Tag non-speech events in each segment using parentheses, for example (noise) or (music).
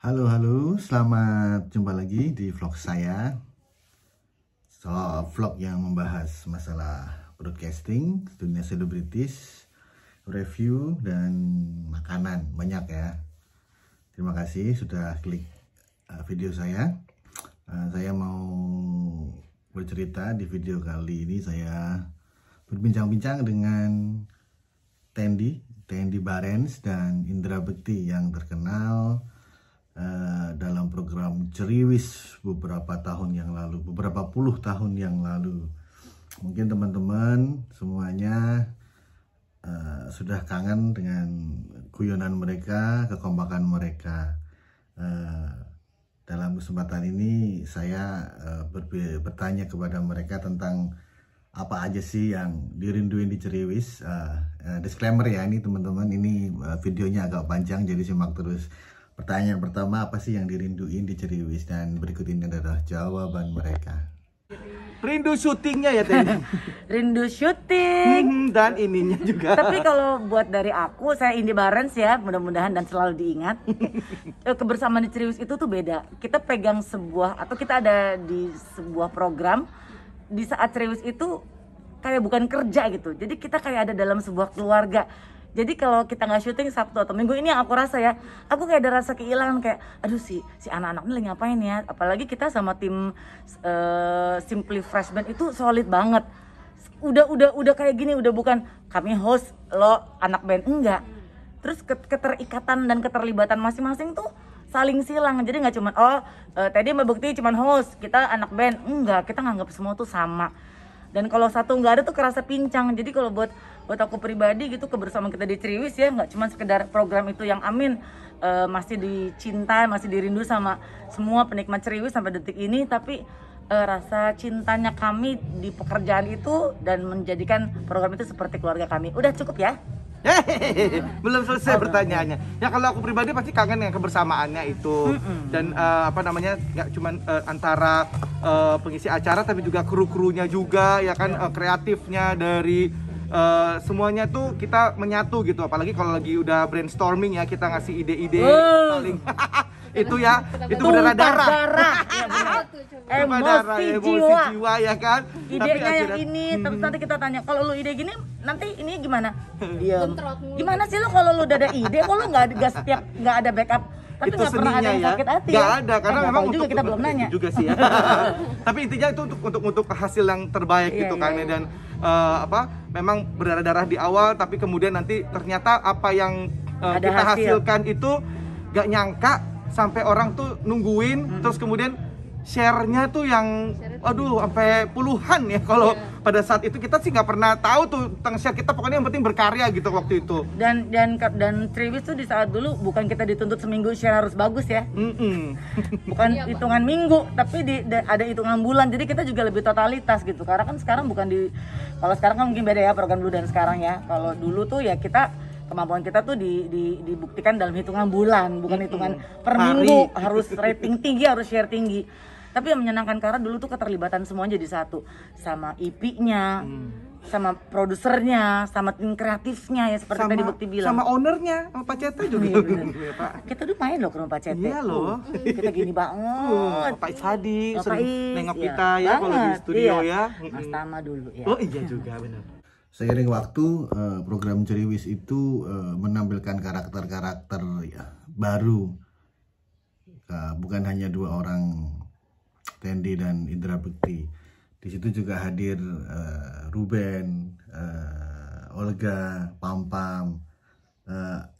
Halo halo, selamat jumpa lagi di vlog saya so, Vlog yang membahas masalah broadcasting, dunia selebritis, review, dan makanan Banyak ya Terima kasih sudah klik eh, video saya eh, Saya mau bercerita di video kali ini saya berbincang-bincang dengan Tendi Tendi Barens dan Indra Bekti yang terkenal Eh, dalam program Ceriwis beberapa tahun yang lalu, beberapa puluh tahun yang lalu. Mungkin teman-teman semuanya uh, sudah kangen dengan kuyunan mereka, kekompakan mereka. Uh, dalam kesempatan ini saya uh, bertanya kepada mereka tentang apa aja sih yang dirinduin di Ceriwis. Uh, uh, disclaimer ya ini teman-teman, ini uh, videonya agak panjang jadi simak terus. Pertanyaan pertama apa sih yang dirinduin di Ceriwis dan berikut ini adalah jawaban mereka. Rindu syutingnya ya Teh. (laughs) Rindu syuting. Hmm, dan ininya juga. Tapi kalau buat dari aku saya Indi Barens ya, mudah-mudahan dan selalu diingat. Eh, kebersamaan di Ceriwis itu tuh beda. Kita pegang sebuah atau kita ada di sebuah program di saat Ceriwis itu kayak bukan kerja gitu. Jadi kita kayak ada dalam sebuah keluarga jadi kalau kita nggak syuting Sabtu atau Minggu ini yang aku rasa ya aku kayak ada rasa kehilangan kayak aduh si si anak-anak ini lagi ngapain ya apalagi kita sama tim uh, Simply Fresh Band itu solid banget udah udah udah kayak gini udah bukan kami host lo anak band enggak terus keterikatan dan keterlibatan masing-masing tuh saling silang jadi nggak cuma oh uh, tadi mbak bukti cuma host kita anak band enggak kita nganggap semua tuh sama dan kalau satu nggak ada tuh kerasa pincang jadi kalau buat buat aku pribadi gitu kebersamaan kita di Ciriwis ya nggak cuma sekedar program itu yang amin e, masih dicintai masih dirindu sama semua penikmat Ciriwis sampai detik ini tapi e, rasa cintanya kami di pekerjaan itu dan menjadikan program itu seperti keluarga kami udah cukup ya Hehehe, (laughs) belum selesai pertanyaannya. Ya kalau aku pribadi pasti kangen yang kebersamaannya itu dan uh, apa namanya nggak cuman uh, antara uh, pengisi acara tapi juga kru-krunya juga ya kan uh, kreatifnya dari Uh, semuanya tuh kita menyatu gitu apalagi kalau lagi udah brainstorming ya kita ngasih ide-ide paling. saling (laughs) itu ya itu berdarah darah, darah. (laughs) ya, emosi, darah, emosi jiwa. jiwa ya kan ide Tapi yang ini hmm. terus nanti kita tanya kalau lu ide gini nanti ini gimana (laughs) diam gimana sih lu kalau lu udah ada ide kok lu nggak ada setiap nggak ada backup tapi itu seninya ada ya nggak ya? ada karena eh, memang untuk, kita belum nanya juga sih ya (laughs) tapi intinya itu untuk untuk untuk hasil yang terbaik iya, gitu kan iya, ya. iya. dan uh, apa memang berdarah darah di awal tapi kemudian nanti ternyata apa yang uh, kita hasil. hasilkan itu gak nyangka sampai orang tuh nungguin hmm. terus kemudian share-nya tuh yang share aduh sampai puluhan ya kalau yeah. pada saat itu kita sih nggak pernah tahu tuh tentang share kita pokoknya yang penting berkarya gitu waktu itu dan dan dan Triwis tuh di saat dulu bukan kita dituntut seminggu share harus bagus ya mm -mm. (laughs) bukan iya, hitungan minggu tapi di, di, ada hitungan bulan jadi kita juga lebih totalitas gitu karena kan sekarang bukan di kalau sekarang kan mungkin beda ya program dulu dan sekarang ya kalau dulu tuh ya kita kemampuan kita tuh di, di, dibuktikan dalam hitungan bulan bukan hitungan per Hari. minggu harus rating tinggi harus share tinggi tapi yang menyenangkan karena dulu tuh keterlibatan semuanya jadi satu sama IP-nya hmm. sama produsernya sama tim kreatifnya ya seperti sama, tadi Bukti bilang sama ownernya sama Pak Cete juga iya, (laughs) iya Pak. kita tuh main loh ke rumah Pak Cete iya loh uh, kita gini banget Pak Ishadi, sering nengok iya, kita ya banget, kalau di studio iya. ya Mas Tama dulu ya oh iya juga benar Seiring waktu, eh, program Jeriwis itu eh, menampilkan karakter-karakter ya, baru. Eh, bukan hanya dua orang, Tendi dan Indra Bekti. Di situ juga hadir Ruben, Olga, Pampam.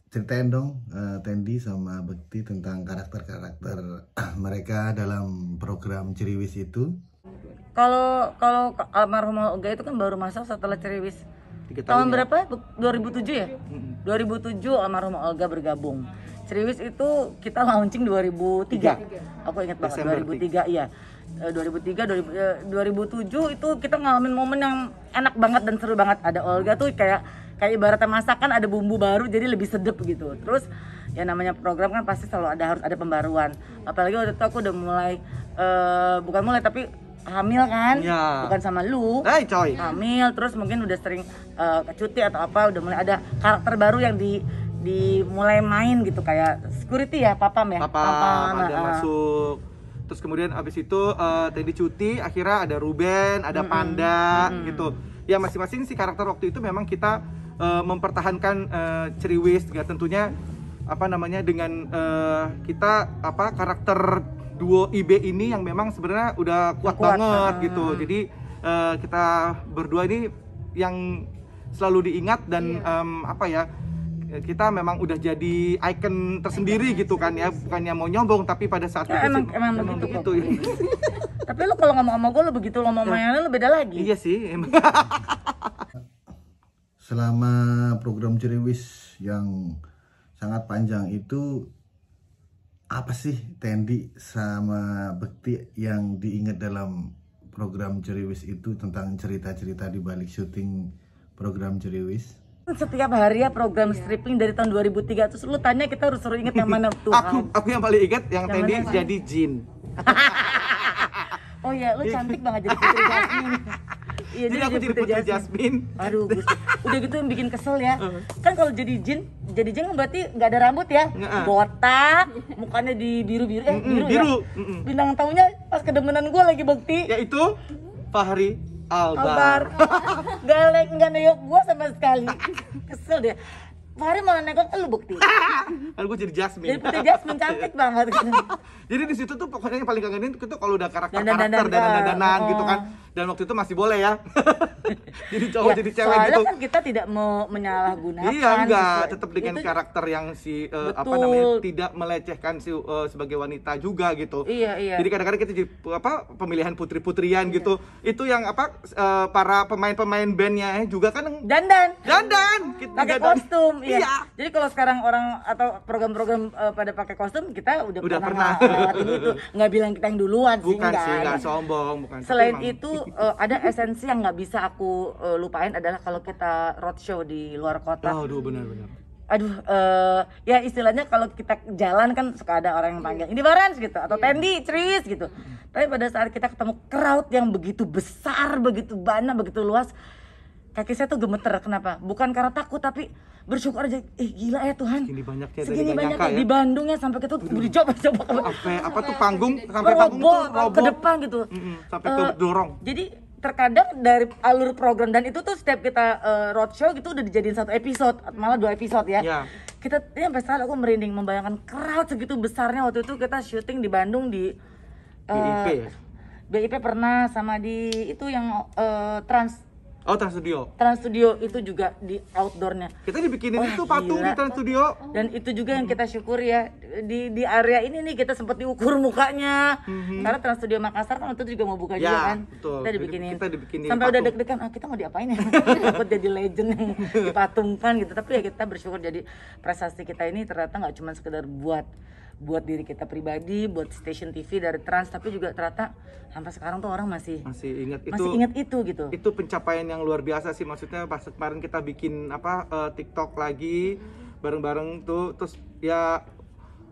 Ceritain dong Tendi sama Bekti tentang karakter-karakter (clears throat) mereka dalam program Jeriwis itu. Kalau kalau almarhum Olga itu kan baru masuk setelah Ceriwis. Tahun, tahun ya? berapa? 2007 ya? 2007 almarhum Olga bergabung. Ceriwis itu kita launching 2003. Aku ingat banget 2003 iya. 2003 eh, 2007 eh, itu kita ngalamin momen yang enak banget dan seru banget. Ada Olga tuh kayak kayak ibaratnya masakan ada bumbu baru jadi lebih sedep gitu. Terus ya namanya program kan pasti selalu ada harus ada pembaruan. Apalagi waktu itu aku udah mulai uh, bukan mulai tapi hamil kan ya. bukan sama lu hey, coy. hamil terus mungkin udah sering uh, eh, cuti atau apa udah mulai ada karakter baru yang di dimulai main gitu kayak security ya papam ya papam, ada uh, masuk terus kemudian abis itu uh, tadi cuti akhirnya ada Ruben ada mm hmm Panda mm hmm gitu ya masing-masing si karakter waktu itu memang kita uh, mempertahankan uh, ceriwis ya tentunya apa namanya dengan uh, kita apa karakter duo IB ini yang memang sebenarnya udah kuat, kuat banget nah. gitu. Jadi uh, kita berdua ini yang selalu diingat dan iya. um, apa ya kita memang udah jadi icon tersendiri icon gitu kan ya bukannya mau nyombong tapi pada saat ya, itu emang, emang, emang begitu, begitu. (laughs) tapi lu kalau ngomong sama gue lu begitu lu ngomong sama iya. lu beda lagi iya sih emang. selama program Ceriwis yang sangat panjang itu apa sih Tendi sama Bekti yang diingat dalam program Ceriwis itu tentang cerita-cerita di balik syuting program Ceriwis? Setiap hari ya program iya. stripping dari tahun 2003 terus lu tanya kita harus suruh inget yang mana tuh. (laughs) aku aku yang paling inget yang, yang Tendi jadi jin. (laughs) oh ya, lu iya. cantik banget jadi putri Jasmine. (laughs) Iya, jadi, aku jadi putri, Jasmine. Aduh, udah gitu yang bikin kesel ya. Uh-huh. Kan kalau jadi jin, jadi jin kan berarti nggak ada rambut ya, uh-uh. botak, mukanya di eh, biru ya. biru, eh biru, biru. Bintang tamunya pas kedemenan gue lagi bakti. Ya itu Fahri Albar. Albar. (laughs) Galek nggak neyok gue sama sekali. (laughs) Kesel deh. Fahri malah nekat elu eh, bukti. Kan (laughs) gue jadi Jasmine. Jadi Jasmine cantik banget. (laughs) jadi di situ tuh pokoknya yang paling kangenin itu kalau udah karakter dan, karakter dan dan dan, dan, ah, gitu oh, oh. kan. Dan waktu itu masih boleh ya. (laughs) jadi cowok ya, jadi cewek gitu. kan kita tidak mau menyalahgunakan. Iya enggak, gitu. tetap dengan itu, karakter yang si uh, apa namanya tidak melecehkan si uh, sebagai wanita juga gitu. Iya iya. Jadi kadang-kadang kita jadi apa pemilihan putri-putrian iya. gitu. Itu yang apa uh, para pemain-pemain bandnya juga kan dandan. Dandan. Kita pakai kostum. Iya ya. Iya. Jadi kalau sekarang orang atau program-program uh, pada pakai kostum kita udah, udah pernah, pernah. itu. Nggak bilang kita yang duluan bukan sih Bukan sih, nggak sombong, bukan. Selain itu uh, ada esensi yang nggak bisa aku uh, lupain adalah kalau kita roadshow di luar kota. Oh, aduh benar-benar aduh uh, ya istilahnya kalau kita jalan kan suka ada orang yang panggil ini Barans gitu atau yeah. Tendi Tris gitu tapi pada saat kita ketemu crowd yang begitu besar begitu banyak begitu luas kaki saya tuh gemeter kenapa bukan karena takut tapi bersyukur aja eh gila ya Tuhan segini ya, segini banyak ya. ya? di Bandung ya sampai kita beri coba coba apa apa tuh panggung sampai panggung tuh robo ke depan gitu mm -hmm, sampai eh, ke uh, dorong jadi terkadang dari alur program dan itu tuh setiap kita uh, roadshow gitu udah dijadiin satu episode malah dua episode ya yeah. kita ini ya, sampai saat aku merinding membayangkan crowd segitu besarnya waktu itu kita syuting di Bandung di BIP uh, eh, BIP ya? BIP pernah sama di itu yang uh, trans Oh Trans Studio. Trans Studio itu juga di outdoornya. Kita dibikinin oh, itu patung gila. di Trans Studio. Dan itu juga yang kita syukur ya di di area ini nih kita sempat diukur mukanya. Mm-hmm. Karena Trans Studio Makassar kan itu juga mau buka ya, juga kan. Betul. Kita dibikinin. Kita dibikinin Sampai patung. udah deg-degan, ah kita mau diapain ya? Dapat (laughs) jadi legend yang (laughs) dipatungkan gitu. Tapi ya kita bersyukur jadi prestasi kita ini ternyata nggak cuma sekedar buat buat diri kita pribadi, buat stasiun TV dari Trans, tapi juga ternyata sampai sekarang tuh orang masih masih ingat itu. Masih ingat itu gitu. Itu pencapaian yang luar biasa sih maksudnya pas kemarin kita bikin apa uh, TikTok lagi bareng-bareng tuh terus ya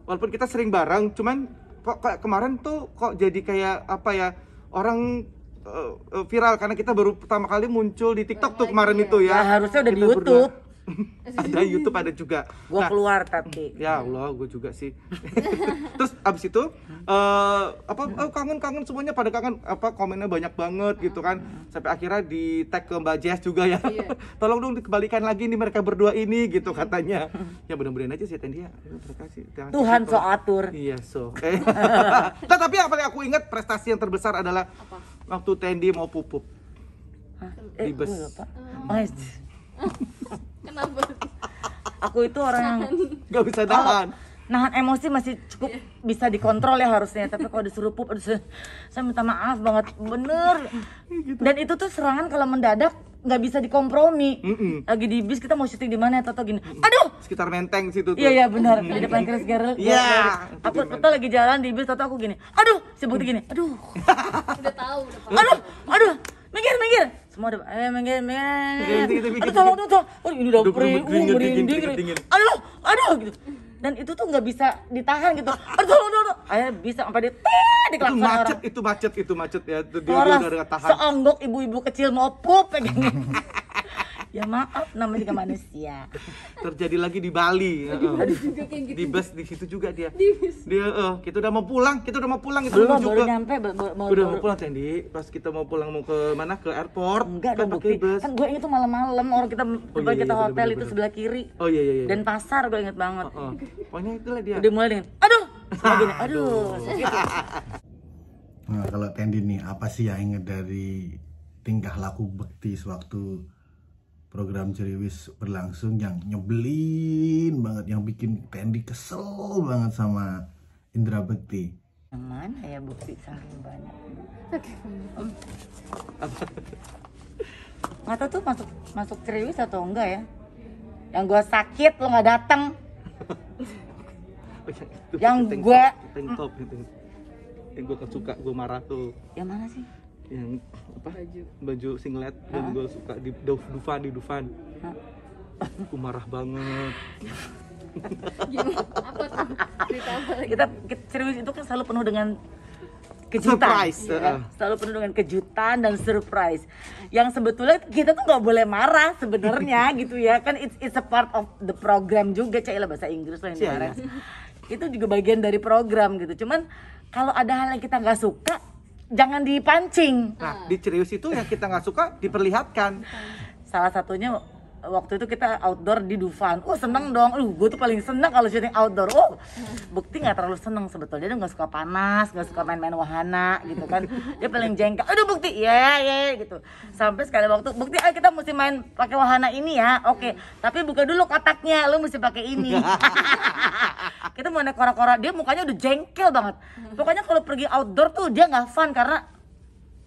walaupun kita sering bareng cuman kok, kok kemarin tuh kok jadi kayak apa ya orang eh, eh, viral karena kita baru pertama kali muncul di TikTok tuh iya, kemarin iya. itu ya. Nah, harusnya udah kita di YouTube. (laughs) ada YouTube ada juga gue nah, keluar tapi ya Allah gue juga sih (laughs) terus abis itu uh, apa oh, eh, kangen kangen semuanya pada kangen apa komennya banyak banget gitu kan sampai akhirnya di tag ke Mbak Jess juga ya iya. (laughs) tolong dong dikembalikan lagi nih mereka berdua ini gitu iya. katanya ya benar-benar aja sih dia Terima kasih. Tuhan so atur iya so Tapi eh. nah, tapi yang aku ingat prestasi yang terbesar adalah apa? waktu Tendi mau pupuk Hah? Eh, di bus. Kenapa? Aku itu orang yang nggak bisa tahan. nahan emosi masih cukup iya. bisa dikontrol ya harusnya tapi kalau disuruh pup aduh, saya minta maaf banget bener iya gitu. dan itu tuh serangan kalau mendadak nggak bisa dikompromi lagi di bis kita mau syuting di mana atau gini aduh sekitar menteng situ iya iya benar di depan Chris Gerald iya, iya. aku betul lagi jalan di bis atau aku gini aduh sebut gini aduh udah tahu aduh aduh minggir minggir semua ada eh mengge mengge aduh tolong tuh tolong oh ini udah perih uh merinding gitu. aduh aduh gitu dan itu tuh nggak bisa ditahan gitu aduh tolong dong ayah bisa sampai di di itu macet orang. itu macet itu macet ya dia, dia udah tahan seonggok ibu-ibu kecil mau pup ya kayak (laughs) ya maaf nama juga manusia (laughs) terjadi lagi di Bali ya, di, Bali eh. Juga kayak gitu. di bus di situ juga dia dia uh, kita udah mau pulang kita udah mau pulang itu belum juga baru nyampe mau, udah mau pulang Tendi pas kita mau pulang mau ke mana ke airport enggak kan dong bus. kan gue inget tuh malam-malam orang kita oh, iya, iya, kita iya, hotel bener, itu sebelah kiri oh iya iya, iya. dan pasar gue inget banget Pokoknya oh, oh. pokoknya lah dia udah mulai dengan aduh gini, (laughs) aduh, aduh. Gitu. Nah, kalau Tendi nih, apa sih yang inget dari tingkah laku bekti sewaktu program Ceriwis berlangsung yang nyebelin banget yang bikin Tendi kesel banget sama Indra Bekti Mana, ya bukti saking banyak nggak (laughs) tahu tuh masuk masuk Ceriwis atau enggak ya yang gue sakit lo nggak datang oh, yang gue yang gue suka gue marah tuh yang mana sih yang apa baju, baju singlet ha? dan gue suka di Dufan di Dufan aku marah banget kita, kita serius itu kan selalu penuh dengan kejutan surprise. Ya, selalu penuh dengan kejutan dan surprise yang sebetulnya kita tuh nggak boleh marah sebenarnya (laughs) gitu ya kan it's it's a part of the program juga cailah bahasa Inggris lah yang iya, iya. itu juga bagian dari program gitu cuman kalau ada hal yang kita nggak suka jangan dipancing. Nah, ah. di Cirius itu yang kita nggak suka diperlihatkan. Salah satunya waktu itu kita outdoor di Dufan. Oh seneng dong, uh gue tuh paling seneng kalau syuting outdoor. Oh bukti nggak terlalu seneng sebetulnya dia nggak suka panas, nggak suka main-main wahana gitu kan. Dia paling jengkel. Aduh bukti, ya yeah, ya yeah, gitu. Sampai sekali waktu bukti, ah kita mesti main pakai wahana ini ya. Oke, okay. tapi buka dulu kotaknya, lu mesti pakai ini. (laughs) kita mau naik kora-kora, dia mukanya udah jengkel banget. Pokoknya kalau pergi outdoor tuh dia nggak fun karena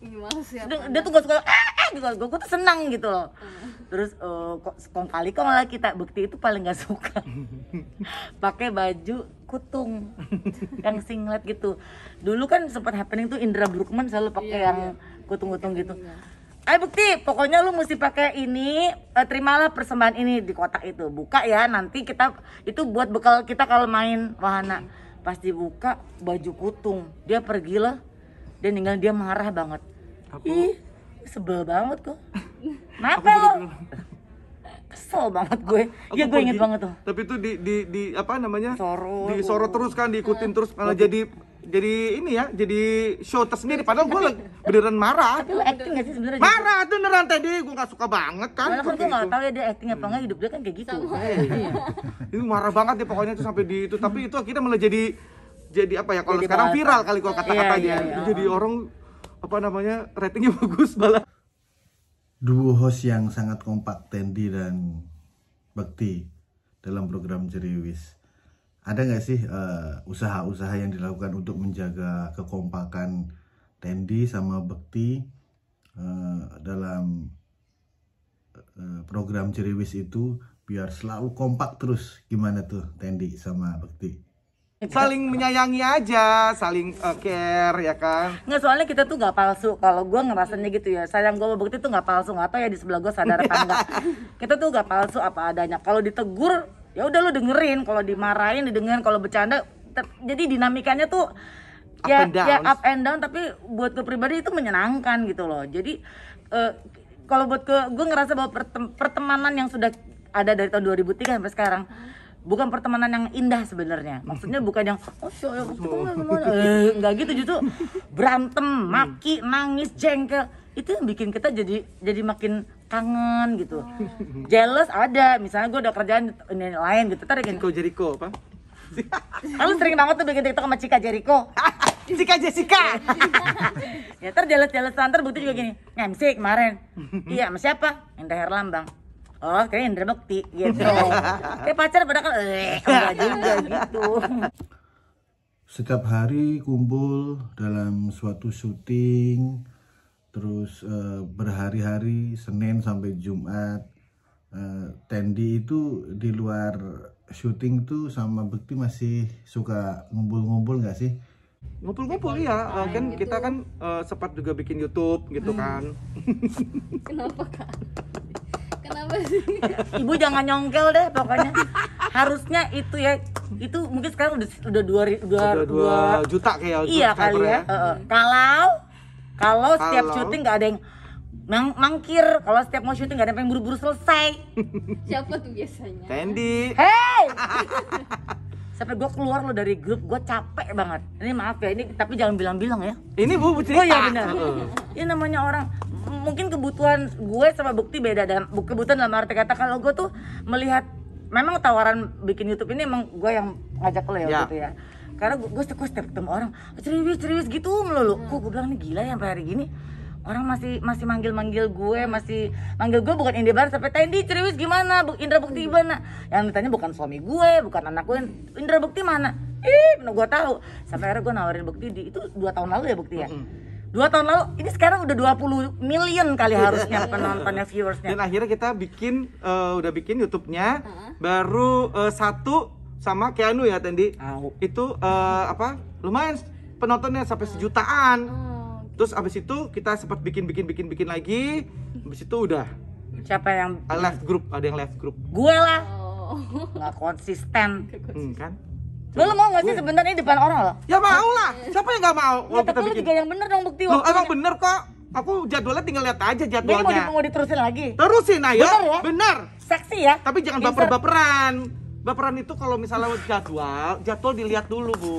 dia ya? tuh gak suka ah, eh, gitu. Gue, tuh senang gitu loh. Hmm. Terus uh, oh, kong kali kok malah kita bukti itu paling gak suka. (laughs) Pakai baju kutung yang singlet gitu. Dulu kan sempat happening tuh Indra Brukman selalu pakai yeah, yang iya. kutung-kutung gitu. Iya. Ayo bukti, pokoknya lu mesti pakai ini, eh, terimalah persembahan ini di kotak itu. Buka ya, nanti kita itu buat bekal kita kalau main wahana. Pas dibuka baju kutung, dia pergi lah. dan ninggal dia marah banget Aku... Ih, sebel banget kok. (laughs) Kenapa lo? kesel banget gue. Iya gue inget banget tuh. Tapi itu di di di apa namanya? Sorot. Disorot terus kan, diikutin nah. terus malah jadi jadi ini ya, jadi show tersendiri. Padahal gue beneran marah. Tapi lo acting gak sih sebenarnya? Marah tuh beneran tadi, gue gak suka banget kan. Karena gue gak tau ya dia acting apa enggak, hidup dia kan kayak gitu. Iya, iya. (laughs) Ini marah banget ya pokoknya itu sampai di itu. Tapi itu akhirnya malah jadi jadi apa ya kalau sekarang viral kali kalau kata-katanya. Iya, jadi orang apa namanya ratingnya (laughs) bagus malah duo host yang sangat kompak Tendi dan Bakti dalam program Jeriwis ada nggak sih eh, usaha-usaha yang dilakukan untuk menjaga kekompakan Tendi sama Bekti uh, eh, dalam eh, program Jeriwis itu biar selalu kompak terus gimana tuh Tendi sama Bekti? saling menyayangi aja, saling uh, care ya kan. Nggak soalnya kita tuh nggak palsu. Kalau gue ngerasanya gitu ya, sayang gue berarti tuh nggak palsu. Nggak tau ya di sebelah gue sadar apa enggak. (laughs) Kita tuh nggak palsu apa adanya. Kalau ditegur ya udah lu dengerin. Kalau dimarahin didengerin. Kalau bercanda, jadi dinamikanya tuh up ya, and down. ya up and down. Tapi buat gue pribadi itu menyenangkan gitu loh. Jadi uh, kalau buat ke gue ngerasa bahwa pertemanan yang sudah ada dari tahun 2003 sampai sekarang. Hmm bukan pertemanan yang indah sebenarnya maksudnya bukan yang oh siapa oh. eh, nggak gitu justru berantem hmm. maki nangis jengkel itu yang bikin kita jadi jadi makin kangen gitu oh. jealous ada misalnya gue udah kerjaan ini lain gitu tarik Jericho Jericho apa Lalu (laughs) sering banget tuh bikin TikTok sama Cika Jericho (laughs) Cika Jessica (laughs) Ya ntar jelas-jelas ntar bukti juga gini Ngemsi kemarin Iya sama siapa? Indah Herlambang oh kayaknya Indra Bekti gitu (laughs) kayak pacar padahal kan eh enggak (laughs) juga gitu setiap hari kumpul dalam suatu syuting terus uh, berhari-hari Senin sampai Jumat uh, eh, Tendi itu di luar syuting tuh sama Bekti masih suka ngumpul-ngumpul nggak sih ngumpul-ngumpul ya uh, kan gitu. kita kan uh, sempat juga bikin YouTube gitu hmm. kan (laughs) kenapa kak sih? Ibu jangan nyongkel deh pokoknya. Harusnya itu ya itu mungkin sekarang udah udah dua dua, udah dua juta kayak iya kali ya. ya. Uh, kalau kalau setiap syuting nggak ada yang mang mangkir kalau setiap mau syuting gak ada yang buru-buru selesai siapa tuh biasanya Tendi hey (laughs) sampai gue keluar lo dari grup gue capek banget ini maaf ya ini tapi jangan bilang-bilang ya ini bu cerita oh iya benar ini namanya orang mungkin kebutuhan gue sama Bukti beda dan kebutuhan dalam arti kata kalau gue tuh melihat memang tawaran bikin YouTube ini emang gue yang ngajak lo ya, ya. gitu ya karena gue, gue gue setiap ketemu orang ceriwis ceriwis gitu melulu hmm. kok gue bilang nih gila ya sampai hari gini orang masih masih manggil manggil gue masih manggil gue bukan Indra Barat tapi Tendi ceriwis gimana Bu, Indra Bukti hmm. mana yang ditanya bukan suami gue bukan anak gue Indra Bukti mana ih gue tahu sampai akhirnya gue nawarin Bukti di itu dua tahun lalu ya Bukti ya mm -hmm dua tahun lalu ini sekarang udah 20 million kali iya. harusnya penontonnya viewersnya dan akhirnya kita bikin uh, udah bikin YouTube-nya uh baru uh, satu sama Keanu ya Tendi oh. itu uh, apa lumayan penontonnya sampai sejutaan terus abis itu kita sempat bikin bikin bikin bikin lagi abis itu udah siapa yang left group ada yang left group gue lah oh. nggak konsisten hmm, kan Coba. Lo mau gak sih sebentar ini depan orang loh? Ya mau lah. Siapa yang gak mau? Ya, oh, tapi lo juga yang bener dong bukti Loh, emang bener kok. Aku jadwalnya tinggal lihat aja jadwalnya. Jadi mau, di, mau diterusin lagi? Terusin ayo. Bener ya? Bener. Saksi ya? Tapi jangan baper-baperan. Baperan itu kalau misalnya jadwal, jadwal dilihat dulu bu.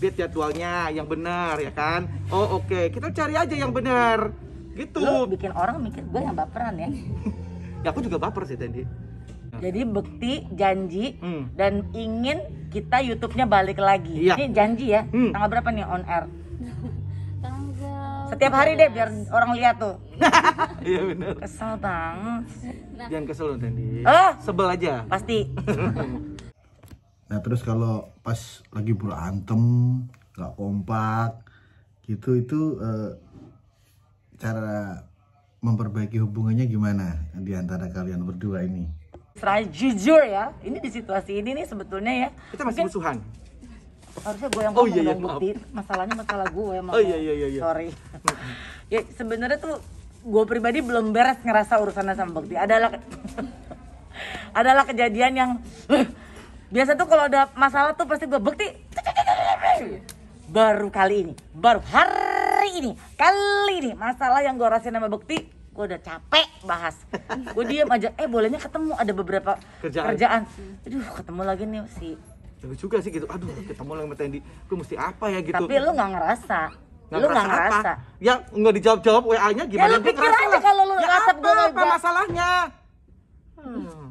Lihat jadwalnya yang benar ya kan? Oh oke, okay. kita cari aja yang benar. Gitu. Lo bikin orang mikir gue yang baperan ya. (laughs) ya aku juga baper sih tadi. Jadi bukti janji hmm. dan ingin kita YouTube-nya balik lagi. Iya. Ini janji ya. Hmm. Tanggal berapa nih on air? (laughs) Setiap hari deh biar orang lihat tuh. (laughs) Iya benar. Kesel bang. Nah. Jangan kesel loh Dendi. Oh, sebel aja. Pasti. (laughs) nah, terus kalau pas lagi berantem, nggak kompak gitu itu uh, cara memperbaiki hubungannya gimana di antara kalian berdua ini? Serai jujur ya, ini di situasi ini nih sebetulnya ya. Kita masih mungkin, musuhan. Harusnya gue yang oh, iya, iya, bukti. Masalahnya masalah gue emang. Ya, oh ya. iya, iya iya iya. Sorry. ya sebenarnya tuh gue pribadi belum beres ngerasa urusannya sama bukti Adalah (laughs) adalah kejadian yang (laughs) biasa tuh kalau ada masalah tuh pasti gue bukti baru kali ini, baru hari ini, kali ini masalah yang gue rasain sama bukti gue udah capek bahas gue diem aja eh bolehnya ketemu ada beberapa kerjaan, kerjaan. aduh ketemu lagi nih si juga sih gitu aduh ketemu lagi sama Tendi gue mesti apa ya gitu tapi lu nggak ngerasa Gak lu nggak ngerasa apa? ya nggak dijawab jawab wa nya ya, gimana ya lu pikir aja lah. kalau lu ya ngasap apa, apa masalahnya hmm.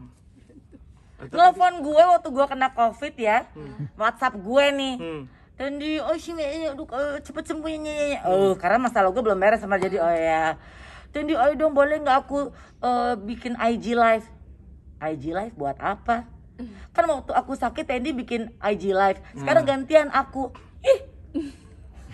Telepon gue waktu gue kena covid ya hmm. WhatsApp gue nih hmm dan di oh sih eh, aduh cepet sembuhnya ya, ya. oh karena masalah gue belum beres sama jadi oh ya Tendi ayo dong boleh nggak aku uh, bikin IG live IG live buat apa hmm. kan waktu aku sakit Tendi bikin IG live sekarang hmm. gantian aku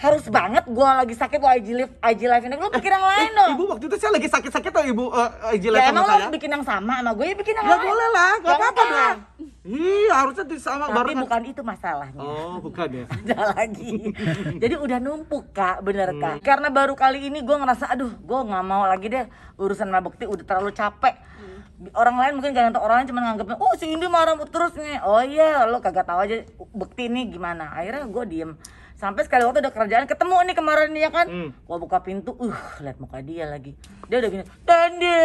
harus banget gue lagi sakit lo oh, IG live IG live ini lo eh, pikir yang eh, lain dong ibu waktu itu saya lagi sakit sakit tuh ibu uh, eh, IG ya, live ya, sama emang lo bikin yang sama sama gue ya bikin yang gak ya, lain boleh lah gak apa apa dong Iya harusnya sama Tapi barengan. bukan itu masalahnya Oh bukan ya (laughs) Ada lagi Jadi udah numpuk kak bener hmm. kak Karena baru kali ini gue ngerasa Aduh gue nggak mau lagi deh Urusan mabukti udah terlalu capek hmm. orang lain mungkin gak nonton lain cuma nganggepnya oh si Indi marah terus nih oh iya lo kagak tahu aja bukti ini gimana akhirnya gue diem sampai sekali waktu udah kerjaan ketemu nih kemarin ya kan mm. gua buka pintu uh lihat muka dia lagi dia udah gini tande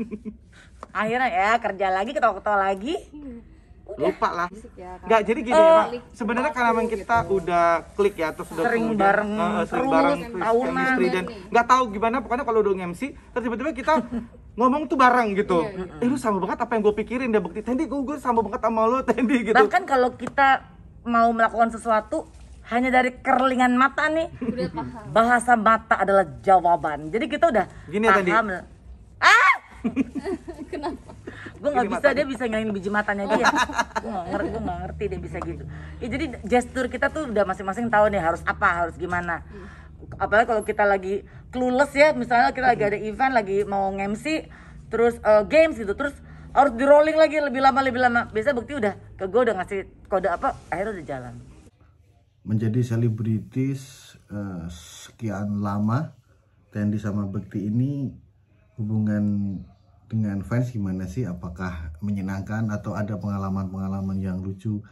(laughs) akhirnya ya kerja lagi ketawa-ketawa lagi udah. Iya. lupa lah ya, nggak jadi gini uh, ya pak sebenarnya karena kita gitu. udah klik ya terus udah sering bareng uh, sering bareng tahunan dan iya. nggak tahu gimana pokoknya kalau udah MC terus tiba-tiba kita (laughs) ngomong tuh bareng gitu iya, iya. eh lu sama banget apa yang gue pikirin dia bukti Tendi gue, gue sama banget sama lo Tendi gitu bahkan kalau kita mau melakukan sesuatu hanya dari kerlingan mata nih bahasa mata adalah jawaban jadi kita udah Gini ya, paham tadi. ah (laughs) kenapa gue nggak bisa matanya. dia bisa ngilangin biji matanya dia gue nggak ngerti gue ngerti dia bisa gitu ya, jadi gestur kita tuh udah masing-masing tahu nih harus apa harus gimana apalagi kalau kita lagi clueless ya misalnya kita lagi ada event lagi mau ngemsi terus uh, games gitu terus harus di rolling lagi lebih lama lebih lama biasa bukti udah ke gue udah ngasih kode apa akhirnya udah jalan menjadi selebritis uh, sekian lama Tendi sama Bekti ini hubungan dengan fans gimana sih apakah menyenangkan atau ada pengalaman-pengalaman yang lucu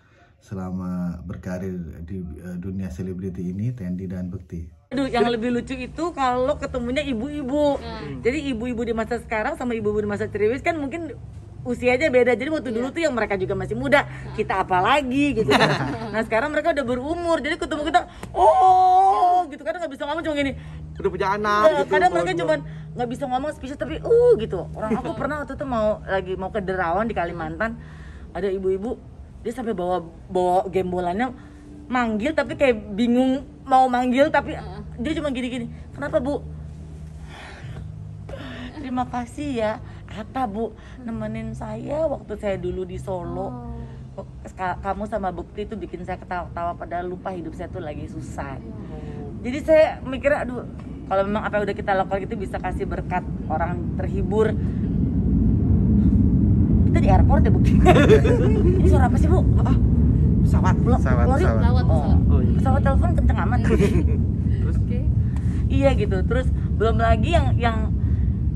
selama berkarir di eh, dunia selebriti ini Tendi dan Bekti Aduh, yang lebih lucu itu kalau ketemunya ibu-ibu. Hmm. Jadi ibu-ibu di masa sekarang sama ibu-ibu di masa Triwis kan mungkin usianya beda jadi waktu yeah. dulu tuh yang mereka juga masih muda kita apa lagi gitu kan (laughs) nah sekarang mereka udah berumur jadi ketemu kita oh gitu kadang nggak bisa ngomong cuma gini udah punya anak nah, gitu, kadang mereka gitu. cuma nggak bisa ngomong spesies tapi uh gitu orang aku (laughs) pernah waktu itu mau lagi mau ke Derawan di Kalimantan ada ibu-ibu dia sampai bawa bawa gembolannya manggil tapi kayak bingung mau manggil tapi dia cuma gini-gini kenapa bu terima kasih ya kata Bu nemenin saya waktu saya dulu di Solo. Oh. Kamu sama Bukti itu bikin saya ketawa-ketawa padahal lupa hidup saya tuh lagi susah. Oh. Jadi saya mikir aduh kalau memang apa yang udah kita lakukan itu bisa kasih berkat orang terhibur kita di airport ya Bukti. (laughs) Ini Suara apa sih Bu? Oh, pesawat. pesawat pesawat, pesawat. Oh. Pesawat oh, iya. telepon kenceng amat. (laughs) terus? Okay. Iya gitu. Terus belum lagi yang yang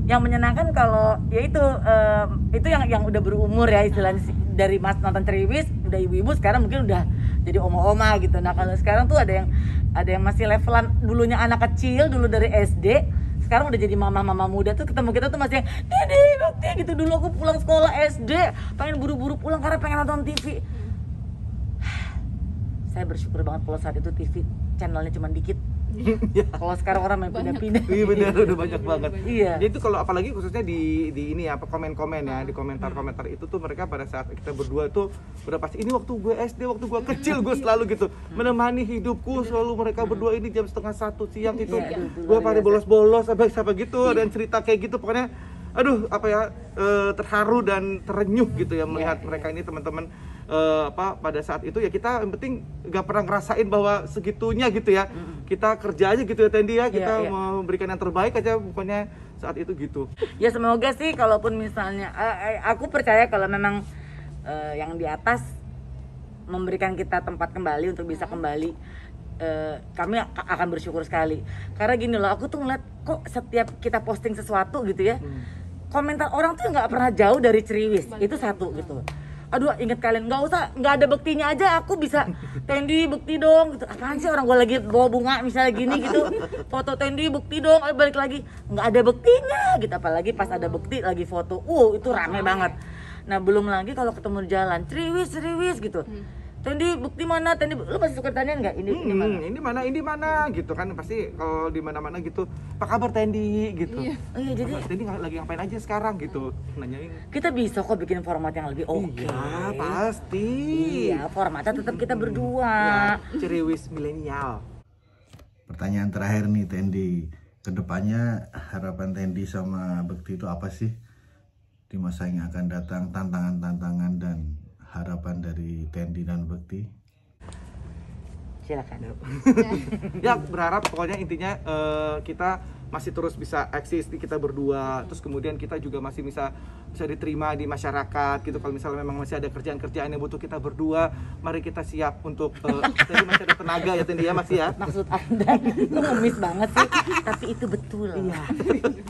yang menyenangkan kalau ya itu um, itu yang yang udah berumur ya istilahnya dari mas nonton Triwis udah ibu-ibu sekarang mungkin udah jadi oma-oma gitu nah kalau sekarang tuh ada yang ada yang masih levelan dulunya anak kecil dulu dari SD sekarang udah jadi mama-mama muda tuh ketemu kita tuh masih dede waktu gitu dulu aku pulang sekolah SD pengen buru-buru pulang karena pengen nonton TV (sighs) saya bersyukur banget kalau saat itu TV channelnya cuma dikit Iya. kalau sekarang orang main pindah-pindah iya benar, udah banyak banget iya Jadi itu kalau apalagi khususnya di di ini ya komen-komen ya di komentar-komentar itu tuh mereka pada saat kita berdua tuh udah pasti ini waktu gue SD waktu gue kecil gue selalu gitu menemani hidupku iya. selalu mereka iya. berdua ini jam setengah satu siang itu gue pada bolos-bolos sampai sampai gitu dan cerita kayak gitu pokoknya aduh apa ya eh, terharu dan terenyuh gitu ya melihat mereka ini teman-teman uh, apa pada saat itu ya kita yang penting nggak pernah ngerasain bahwa segitunya gitu ya kita kerja aja gitu ya Tendi ya iya, kita yeah, yeah. memberikan yang terbaik aja pokoknya saat itu gitu ya semoga sih kalaupun misalnya eh, eh, aku percaya kalau memang uh, yang di atas memberikan kita tempat kembali untuk bisa kembali kami akan bersyukur sekali karena gini loh aku tuh ngeliat kok setiap kita posting sesuatu gitu ya hmm. komentar orang tuh nggak pernah jauh dari ceriwis itu satu gitu mm aduh inget kalian nggak usah nggak ada buktinya aja aku bisa tendi bukti dong gitu apaan sih orang gue lagi bawa bunga misalnya gini gitu foto tendi bukti dong ayo balik lagi nggak ada buktinya gitu apalagi pas ada bukti lagi foto uh itu rame banget nah belum lagi kalau ketemu di jalan ceriwis ceriwis gitu hmm. Tendi bukti mana? Tendi lu pasti suka tanyain nggak? Ini, hmm, ini mana? Ini mana? Ini mana? Gitu kan pasti kalau di mana-mana gitu. Apa kabar Tendi? Gitu. Iya. Oh, iya jadi Tendi lagi ngapain aja sekarang gitu? Nanyain. Kita bisa kok bikin format yang lebih oke. Okay. Iya pasti. Iya formatnya tetap kita hmm. berdua. Ya, ceriwis milenial. Pertanyaan terakhir nih Tendi. Kedepannya harapan Tendi sama Bekti itu apa sih? Di masa yang akan datang tantangan-tantangan dan harapan dari Tendi dan Bekti? Silakan dulu. (laughs) ya (laughs) berharap pokoknya intinya uh, kita masih terus bisa eksis di kita berdua terus kemudian kita juga masih bisa bisa diterima di masyarakat gitu kalau misalnya memang masih ada kerjaan-kerjaan yang butuh kita berdua mari kita siap untuk uh, eh, (laughs) tadi masih ada tenaga ya Tendi ya masih ya maksud anda itu ngemis banget sih tapi itu betul iya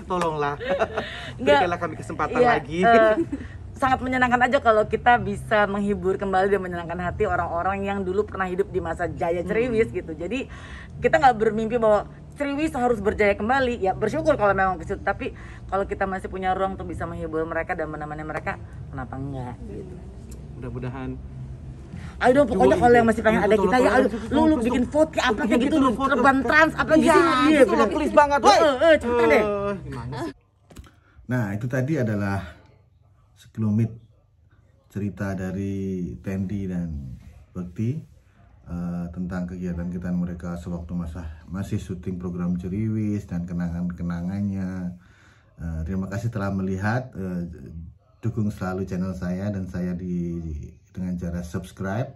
tolonglah berikanlah kami kesempatan iya, lagi uh, sangat menyenangkan aja kalau kita bisa menghibur kembali dan menyenangkan hati orang-orang yang dulu pernah hidup di masa jaya ceriwis hmm. gitu. Jadi kita nggak bermimpi bahwa Ceriwis harus berjaya kembali ya bersyukur kalau memang begitu. tapi kalau kita masih punya ruang untuk bisa menghibur mereka dan menemani mereka kenapa enggak gitu mudah-mudahan Ayo dong pokoknya kalau yang masih pengen ada kita ya lu lu bikin foto ke apa kayak gitu lu trans apa iya, iya, gitu iya please banget eh, woi eh, cepetan deh eh, Nah, itu tadi adalah sekelumit cerita dari Tendi dan Bekti uh, eh, tentang kegiatan-kegiatan mereka sewaktu masa, masih syuting program Ceriwis dan kenangan-kenangannya. Uh, terima kasih telah melihat, uh, dukung selalu channel saya dan saya di dengan cara subscribe.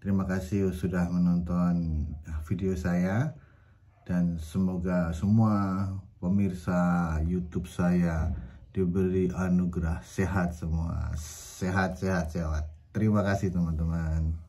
Terima kasih sudah menonton video saya dan semoga semua pemirsa YouTube saya diberi anugerah sehat semua. Sehat, sehat, sehat. Terima kasih teman-teman.